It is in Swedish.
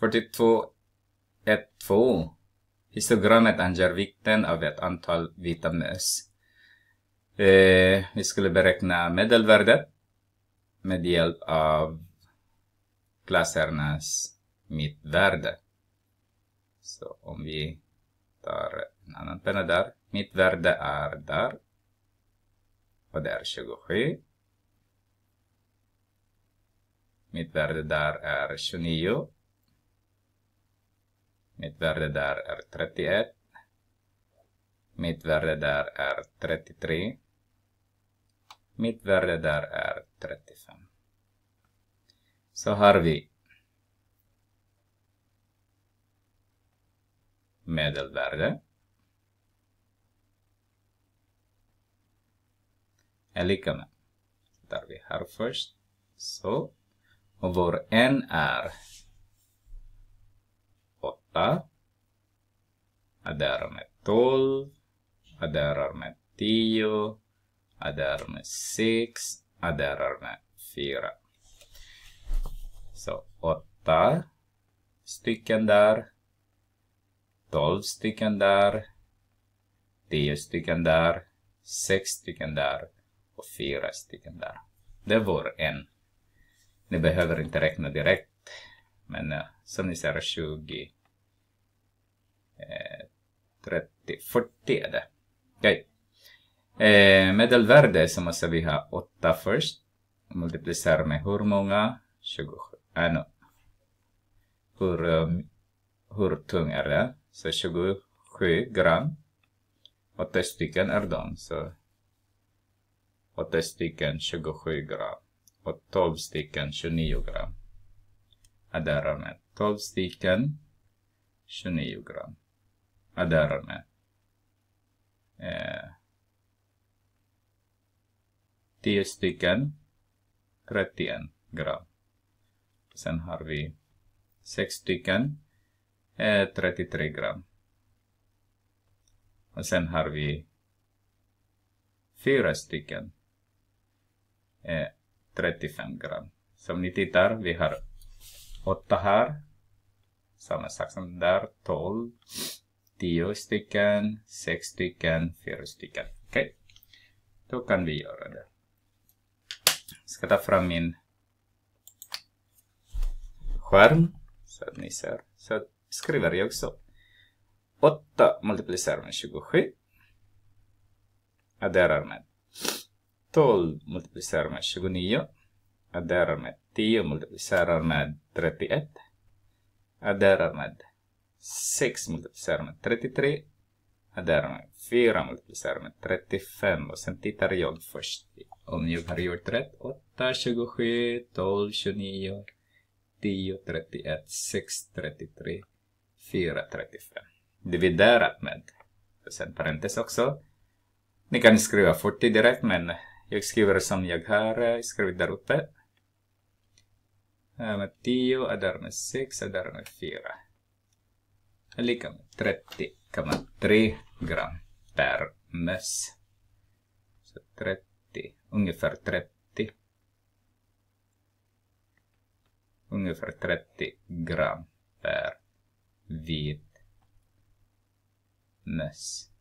42.1.2 Histogrammet anger vikten av ett antal vita möss. Eh, vi skulle beräkna medelvärdet med hjälp av klassernas mittvärde. Så om vi tar en annan penna där. Mittvärde är där. Och det är 27. Mittvärde där är 29. Mitt värde där är 31. Mitt värde där är 33. Mitt värde där är 35. Så har vi medelvärde. Är lika med. Där vi här först. Så. Och vår n är 4, ada Armetul, ada Armetio, ada Armesix, ada Armefyra. Så 8 stycken där, 12 stycken där, 10 stycken där, 6 stycken där och 4 stycken där. Det var en. Ni behöver inte räkna direkt, men eh, som ni ser 20 30, eh, 40 är det. Okej. Okay. Eh, medelvärde så måste vi ha 8 först. Multiplicera med hur många? 27. Äh, ah, no. hur, um, hur tung är det? Så 27 gram. 8 stycken är de. Så 8 stycken 27 gram. Och 12 stycken 29 gram. Ja, där har 12 stycken 29 gram. Aderne. Eh, 10 stycken 31 gram. Sen har vi 6 stycken eh, 33 gram. Och sen har vi fyra stycken eh, 35 gram. Som ni tittar, vi har åtta här. Samma sak som där, 12. 10 stycken, 6 stycken, 4 stycken. Okej, okay. då kan vi göra det. Jag ska ta fram min skärm så att ni ser. Så skriver jag också. 8 multiplicerar med 27 adderar med 12 multiplicerar med 29 adderar med 10 multiplicerar med 31 adderar med 6 multiplicerar med 33. och därmed 4 multiplicerar med 35. Och sen tittar jag först om jag har gjort rätt. 8, 27, 12, 29, 10, 31, 6, 33, 4, 35. Dividerat med, och sen parentes också. Ni kan skriva 40 direkt men jag skriver som jag har eh, skrivit där uppe. Eh, med 10, och därmed 6, och därmed 4 är lika med 30,3 gram per möss. Så 30, ungefär 30. Ungefär 30 gram per vit möss.